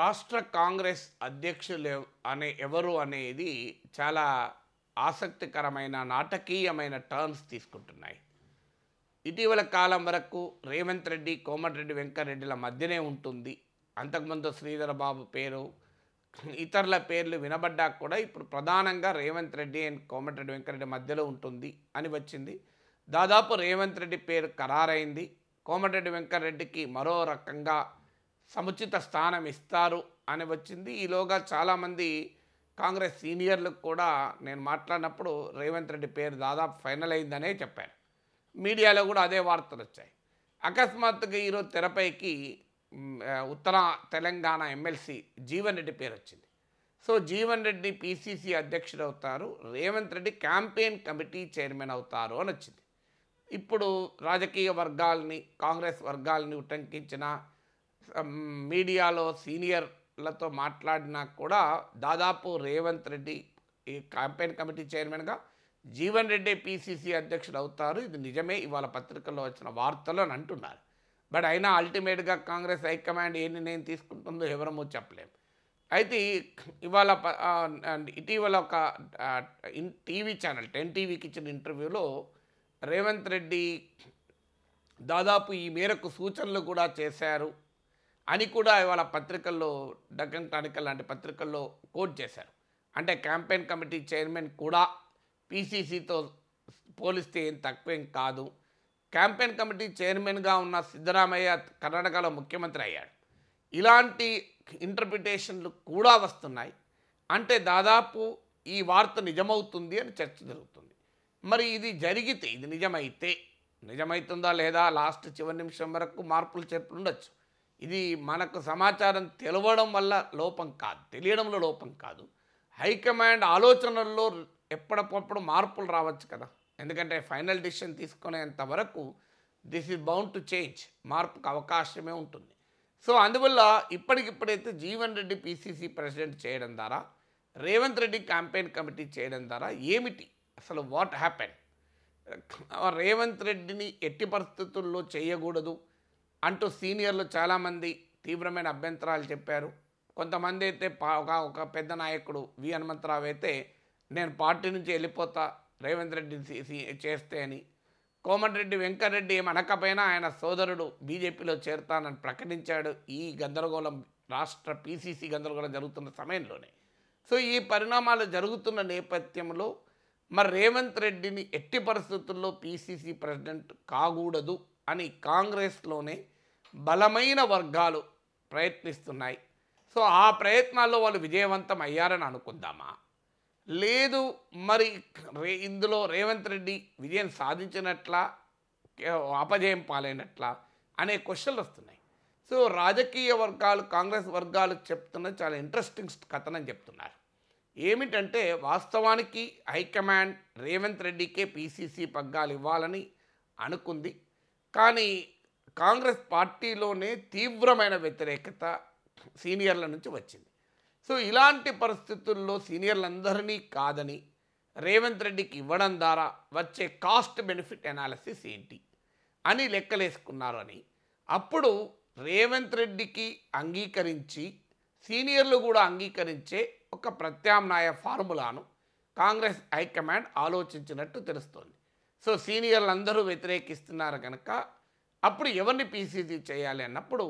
రాష్ట్ర కాంగ్రెస్ అధ్యక్షులు అనే ఎవరు అనేది చాలా ఆసక్తికరమైన నాటకీయమైన టర్న్స్ తీసుకుంటున్నాయి ఇటీవల కాలం వరకు రేవంత్ రెడ్డి కోమటిరెడ్డి వెంకటరెడ్డిల మధ్యనే ఉంటుంది అంతకుముందు శ్రీధరబాబు పేరు ఇతరుల పేర్లు వినబడ్డా కూడా ఇప్పుడు ప్రధానంగా రేవంత్ రెడ్డి అండ్ కోమటిరెడ్డి వెంకరెడ్డి మధ్యలో ఉంటుంది అని వచ్చింది దాదాపు రేవంత్ రెడ్డి పేరు ఖరారైంది కోమటిరెడ్డి వెంకటరెడ్డికి మరో రకంగా సముచిత స్థానం ఇస్తారు అని వచ్చింది ఈలోగా చాలామంది కాంగ్రెస్ సీనియర్లకు కూడా నేను మాట్లాడినప్పుడు రేవంత్ రెడ్డి పేరు దాదాపు ఫైనల్ అయిందనే చెప్పాను మీడియాలో కూడా అదే వార్తలు వచ్చాయి అకస్మాత్తుగా ఈరోజు తెరపైకి ఉత్తర తెలంగాణ ఎమ్మెల్సీ జీవన్ రెడ్డి పేరు వచ్చింది సో జీవన్ రెడ్డి పీసీసీ అధ్యక్షుడు అవుతారు Revanth Reddy campaign committee chairman అవుతారు అని వచ్చింది ఇప్పుడు రాజకీయ వర్గాల్ని కాంగ్రెస్ వర్గాల్ని ఉటంకించిన మీడియాలో సీనియర్లతో మాట్లాడినా కూడా దాదాపు రేవంత్ రెడ్డి ఈ క్యాంపెయిన్ కమిటీ చైర్మన్గా జీవన్ రెడ్డి పిసిసి అధ్యక్షుడు అవుతారు ఇది నిజమే ఇవాళ పత్రికల్లో వచ్చిన వార్తలు అని అంటున్నారు బట్ అయినా అల్టిమేట్గా కాంగ్రెస్ హైకమాండ్ ఏ నిర్ణయం తీసుకుంటుందో ఎవరము చెప్పలేము అయితే ఇవాళ ఇటీవల ఒక టీవీ ఛానల్ టెన్ టీవీకి ఇచ్చిన ఇంటర్వ్యూలో రేవంత్ రెడ్డి దాదాపు ఈ మేరకు సూచనలు కూడా చేశారు అని కూడా ఇవాళ పత్రికల్లో డక్కన్ క్రానికల్ లాంటి పత్రికల్లో కోట్ చేశారు అంటే క్యాంపెయిన్ కమిటీ చైర్మన్ కూడా పీసీసీతో పోలిస్తే ఏం తక్కువేం కాదు క్యాంపెయిన్ కమిటీ చైర్మన్గా ఉన్న సిద్ధరామయ్య కర్ణాటకలో ముఖ్యమంత్రి అయ్యాడు ఇలాంటి ఇంటర్ప్రిటేషన్లు కూడా వస్తున్నాయి అంటే దాదాపు ఈ వార్త నిజమవుతుంది అని చర్చ జరుగుతుంది మరి ఇది జరిగితే ఇది నిజమైతే నిజమవుతుందా లేదా లాస్ట్ చివరి నిమిషం వరకు మార్పులు ఉండొచ్చు ఇది మనకు సమాచారం తెలవడం వల్ల లోపం కాదు తెలియడంలో లోపం కాదు హైకమాండ్ ఆలోచనల్లో ఎప్పటికప్పుడు మార్పులు రావచ్చు కదా ఎందుకంటే ఫైనల్ డిసిషన్ తీసుకునేంత వరకు this is bound to change మార్పుకు అవకాశమే ఉంటుంది సో అందువల్ల ఇప్పటికిప్పుడైతే జీవన్ రెడ్డి పిసిసి ప్రెసిడెంట్ చేయడం ద్వారా రేవంత్ రెడ్డి క్యాంపెయిన్ కమిటీ చేయడం ద్వారా ఏమిటి అసలు వాట్ హ్యాపెన్ రేవంత్ రెడ్డిని ఎట్టి పరిస్థితుల్లో చేయకూడదు అంటూ సీనియర్లు చాలామంది తీవ్రమైన అభ్యంతరాలు చెప్పారు కొంతమంది అయితే ఒక ఒక పెద్ద నాయకుడు వి హనుమంతరావు అయితే నేను పార్టీ నుంచి వెళ్ళిపోతా రేవంత్ రెడ్డిని చేస్తే అని కోమటిరెడ్డి వెంకటరెడ్డి ఏమనకపోయినా అనకపోయినా ఆయన సోదరుడు బీజేపీలో చేరుతానని ప్రకటించాడు ఈ గందరగోళం రాష్ట్ర పీసీసీ గందరగోళం జరుగుతున్న సమయంలోనే సో ఈ పరిణామాలు జరుగుతున్న నేపథ్యంలో మరి రేవంత్ రెడ్డిని ఎట్టి పరిస్థితుల్లో పీసీసీ ప్రెసిడెంట్ కాకూడదు అని కాంగ్రెస్లోనే బలమైన వర్గాలు ప్రయత్నిస్తున్నాయి సో ఆ ప్రయత్నాల్లో వాళ్ళు విజయవంతం అయ్యారని అనుకుందామా లేదు మరి రే ఇందులో రేవంత్ రెడ్డి విజయం సాధించినట్లా అపజయం పాలైనట్లా అనే క్వశ్చన్లు వస్తున్నాయి సో రాజకీయ వర్గాలు కాంగ్రెస్ వర్గాలు చెప్తున్న చాలా ఇంట్రెస్టింగ్ కథనం చెప్తున్నారు ఏమిటంటే వాస్తవానికి హైకమాండ్ రేవంత్ రెడ్డికే పీసీసీ పగ్గాలు ఇవ్వాలని అనుకుంది కానీ కాంగ్రెస్ పార్టీలోనే తీవ్రమైన వ్యతిరేకత సీనియర్ల నుంచి వచ్చింది సో ఇలాంటి పరిస్థితుల్లో సీనియర్లందరినీ కాదని రేవంత్ రెడ్డికి ఇవ్వడం ద్వారా వచ్చే కాస్ట్ బెనిఫిట్ అనాలిసిస్ ఏంటి అని లెక్కలేసుకున్నారు అని అప్పుడు రేవంత్ రెడ్డికి అంగీకరించి సీనియర్లు కూడా అంగీకరించే ఒక ప్రత్యామ్నాయ ఫార్ములాను కాంగ్రెస్ హైకమాండ్ ఆలోచించినట్టు తెలుస్తోంది సో సీనియర్లందరూ వ్యతిరేకిస్తున్నారు కనుక అప్పుడు ఎవరిని పీసీసీ చేయాలి అన్నప్పుడు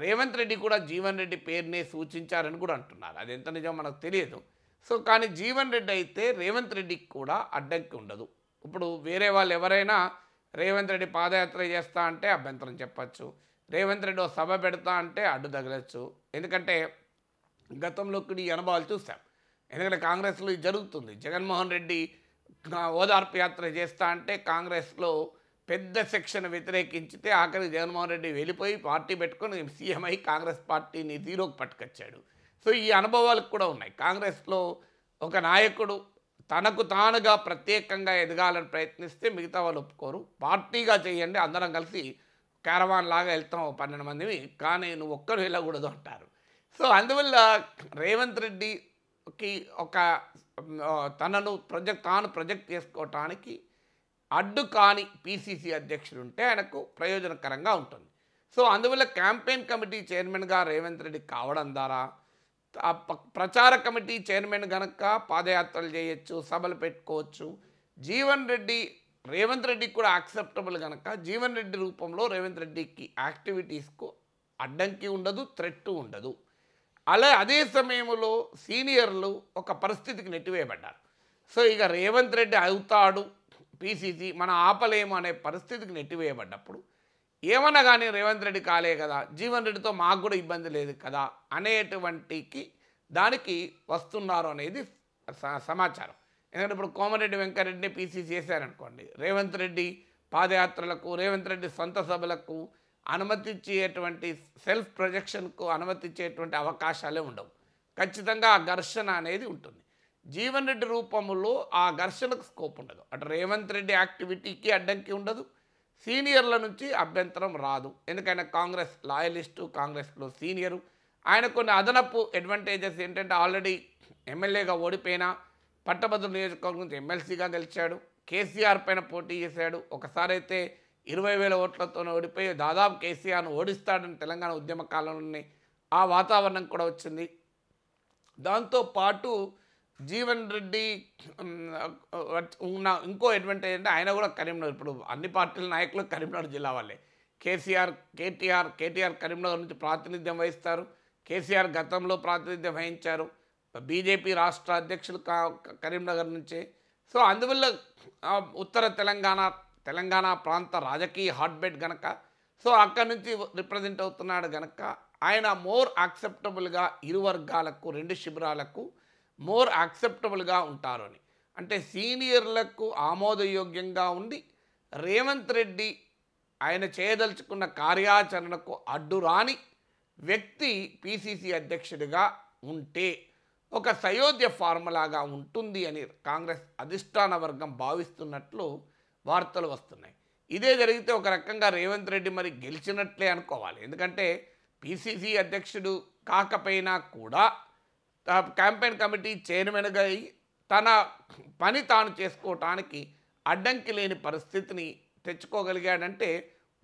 రేవంత్ రెడ్డి కూడా జీవన్ రెడ్డి పేరునే సూచించారని కూడా అంటున్నారు అది ఎంత నిజం మనకు తెలియదు సో కానీ జీవన్ రెడ్డి అయితే రేవంత్ రెడ్డికి కూడా అడ్డంకి ఉండదు ఇప్పుడు వేరే వాళ్ళు ఎవరైనా రేవంత్ రెడ్డి పాదయాత్ర చేస్తా అంటే అభ్యంతరం చెప్పచ్చు రేవంత్ రెడ్డి ఓ సభ పెడతా అంటే అడ్డు తగలచ్చు ఎందుకంటే గతంలో ఈ అనుభవాలు చూసాం ఎందుకంటే కాంగ్రెస్లో ఇది జరుగుతుంది జగన్మోహన్ రెడ్డి ఓదార్పు యాత్ర చేస్తా అంటే కాంగ్రెస్లో పెద్ద సెక్షన్ వ్యతిరేకించితే ఆఖరి జగన్మోహన్ రెడ్డి వెళ్ళిపోయి పార్టీ పెట్టుకొని సీఎం అయి కాంగ్రెస్ పార్టీని జీరోకి పట్టుకొచ్చాడు సో ఈ అనుభవాలు కూడా ఉన్నాయి కాంగ్రెస్లో ఒక నాయకుడు తనకు తానుగా ప్రత్యేకంగా ఎదగాలని ప్రయత్నిస్తే మిగతా వాళ్ళు ఒప్పుకోరు పార్టీగా చేయండి అందరం కలిసి క్యారవాన్ లాగా వెళ్తాం పన్నెండు మందివి కానీ నువ్వు ఒక్కరు వెళ్ళకూడదు అంటారు సో అందువల్ల రేవంత్ రెడ్డికి ఒక తనను ప్రొజెక్ట్ తాను ప్రొజెక్ట్ చేసుకోవటానికి అడ్డు కాని పీసీసీ అధ్యక్షుడు ఉంటే ఆయనకు ప్రయోజనకరంగా ఉంటుంది సో అందువల్ల క్యాంపెయిన్ కమిటీ చైర్మన్గా రేవంత్ రెడ్డి కావడం ద్వారా ప్రచార కమిటీ చైర్మన్ కనుక పాదయాత్రలు చేయొచ్చు సభలు పెట్టుకోవచ్చు జీవన్ రెడ్డి రేవంత్ రెడ్డికి కూడా యాక్సెప్టబుల్ కనుక జీవన్ రెడ్డి రూపంలో రేవంత్ రెడ్డికి యాక్టివిటీస్కు అడ్డంకి ఉండదు థ్రెట్ ఉండదు అలా అదే సమయంలో సీనియర్లు ఒక పరిస్థితికి నెట్టివేయబడ్డారు సో ఇక రేవంత్ రెడ్డి అవుతాడు పీసీసీ మనం ఆపలేము అనే పరిస్థితికి నెట్టివేయబడ్డప్పుడు ఏమన్నా కానీ రేవంత్ రెడ్డి కాలే కదా జీవన్ రెడ్డితో మాకు కూడా ఇబ్బంది లేదు కదా అనేటువంటికి దానికి వస్తున్నారు అనేది సమాచారం ఎందుకంటే ఇప్పుడు కోమరెడ్డి వెంకరెడ్డిని పీసీ చేశారనుకోండి రేవంత్ రెడ్డి పాదయాత్రలకు రేవంత్ రెడ్డి సొంత సభలకు అనుమతించేటువంటి సెల్ఫ్ ప్రొజెక్షన్కు అనుమతించేటువంటి అవకాశాలే ఉండవు ఖచ్చితంగా ఘర్షణ అనేది ఉంటుంది జీవన్ రెడ్డి రూపంలో ఆ ఘర్షణకు స్కోప్ ఉండదు అటు రేవంత్ రెడ్డి యాక్టివిటీకి అడ్డంకి ఉండదు సీనియర్ల నుంచి అభ్యంతరం రాదు ఎందుకైనా కాంగ్రెస్ లాయలిస్టు కాంగ్రెస్లో సీనియరు ఆయన కొన్ని అదనపు అడ్వాంటేజెస్ ఏంటంటే ఆల్రెడీ ఎమ్మెల్యేగా ఓడిపోయినా పట్టభద్రుల నియోజకవర్గం నుంచి ఎమ్మెల్సీగా గెలిచాడు కేసీఆర్ పైన పోటీ చేశాడు ఒకసారి అయితే ఇరవై వేల ఓట్లతో ఓడిపోయి దాదాపు కేసీఆర్ను ఓడిస్తాడని తెలంగాణ ఉద్యమ కాలంలోనే ఆ వాతావరణం కూడా వచ్చింది దాంతో పాటు జీవన్ రెడ్డి ఉన్న ఇంకో అడ్వాంటేజ్ అంటే ఆయన కూడా కరీంనగర్ ఇప్పుడు అన్ని పార్టీల నాయకులు కరీంనగర్ జిల్లా వాళ్ళే కేసీఆర్ కేటీఆర్ కేటీఆర్ కరీంనగర్ నుంచి ప్రాతినిధ్యం వహిస్తారు కేసీఆర్ గతంలో ప్రాతినిధ్యం వహించారు బీజేపీ రాష్ట్ర అధ్యక్షులు కరీంనగర్ నుంచే సో అందువల్ల ఉత్తర తెలంగాణ తెలంగాణ ప్రాంత రాజకీయ బెడ్ గనక సో అక్కడి నుంచి రిప్రజెంట్ అవుతున్నాడు గనక ఆయన మోర్ యాక్సెప్టబుల్గా ఇరు వర్గాలకు రెండు శిబిరాలకు మోర్ యాక్సెప్టబుల్గా ఉంటారు అని అంటే సీనియర్లకు ఆమోదయోగ్యంగా ఉండి రేవంత్ రెడ్డి ఆయన చేయదలుచుకున్న కార్యాచరణకు అడ్డురాని వ్యక్తి పిసిసి అధ్యక్షుడిగా ఉంటే ఒక సయోధ్య ఫార్ములాగా ఉంటుంది అని కాంగ్రెస్ అధిష్టాన వర్గం భావిస్తున్నట్లు వార్తలు వస్తున్నాయి ఇదే జరిగితే ఒక రకంగా రేవంత్ రెడ్డి మరి గెలిచినట్లే అనుకోవాలి ఎందుకంటే పిసిసి అధ్యక్షుడు కాకపోయినా కూడా క్యాంపెయిన్ కమిటీ చైర్మన్గా తన పని తాను చేసుకోవటానికి అడ్డంకి లేని పరిస్థితిని తెచ్చుకోగలిగాడంటే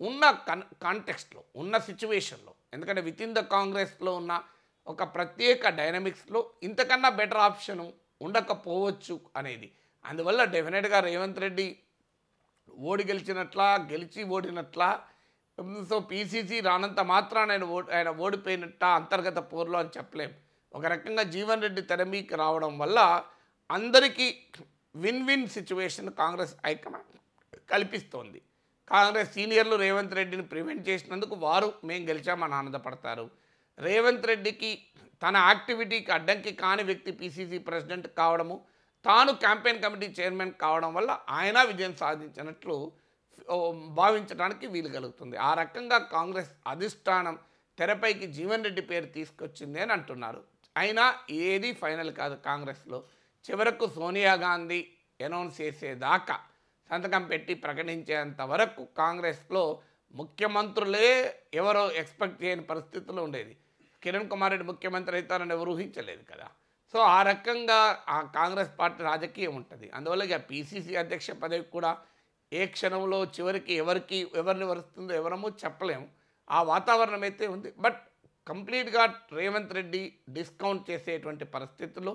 ఉన్న కన్ కాంటెక్స్ట్లో ఉన్న సిచ్యువేషన్లో ఎందుకంటే విత్ ఇన్ ద కాంగ్రెస్లో ఉన్న ఒక ప్రత్యేక డైనమిక్స్లో ఇంతకన్నా బెటర్ ఆప్షను ఉండకపోవచ్చు అనేది అందువల్ల డెఫినెట్గా రేవంత్ రెడ్డి ఓడి గెలిచినట్లా గెలిచి ఓడినట్లా సో పీసీసీ రానంత మాత్రాన ఆయన ఓడి ఆయన ఓడిపోయినట్ట అంతర్గత పోర్లో అని చెప్పలేము ఒక రకంగా జీవన్ రెడ్డి మీకు రావడం వల్ల అందరికీ win win situation Congress high command కల్పిస్తోంది కాంగ్రెస్ సీనియర్లు రేవంత్ రెడ్డిని ప్రివెంట్ చేసినందుకు వారు మేము గెలిచామని ఆనందపడతారు రేవంత్ రెడ్డికి తన యాక్టివిటీకి అడ్డంకి కాని వ్యక్తి పిసిసి ప్రెసిడెంట్ కావడము తాను క్యాంపెయిన్ కమిటీ చైర్మన్ కావడం వల్ల ఆయన విజయం సాధించినట్లు భావించడానికి వీలు కలుగుతుంది ఆ రకంగా కాంగ్రెస్ అధిష్టానం తెరపైకి జీవన్ రెడ్డి పేరు తీసుకొచ్చింది అని అంటున్నారు అయినా ఏది ఫైనల్ కాదు కాంగ్రెస్లో చివరకు సోనియా గాంధీ అనౌన్స్ చేసేదాకా సంతకం పెట్టి ప్రకటించేంత వరకు కాంగ్రెస్లో ముఖ్యమంత్రులే ఎవరో ఎక్స్పెక్ట్ చేయని పరిస్థితులు ఉండేది కిరణ్ కుమార్ రెడ్డి ముఖ్యమంత్రి అవుతారని ఎవరు ఊహించలేదు కదా సో ఆ రకంగా ఆ కాంగ్రెస్ పార్టీ రాజకీయం ఉంటుంది అందువల్ల ఇక పీసీసీ అధ్యక్ష పదవి కూడా ఏ క్షణంలో చివరికి ఎవరికి ఎవరిని వరుస్తుందో ఎవరమో చెప్పలేము ఆ వాతావరణం అయితే ఉంది బట్ కంప్లీట్గా రేవంత్ రెడ్డి డిస్కౌంట్ చేసేటువంటి పరిస్థితుల్లో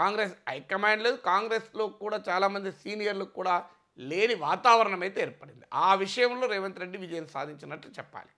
కాంగ్రెస్ హైకమాండ్ లేదు కాంగ్రెస్లో కూడా చాలామంది సీనియర్లు కూడా లేని వాతావరణం అయితే ఏర్పడింది ఆ విషయంలో రేవంత్ రెడ్డి విజయం సాధించినట్లు చెప్పాలి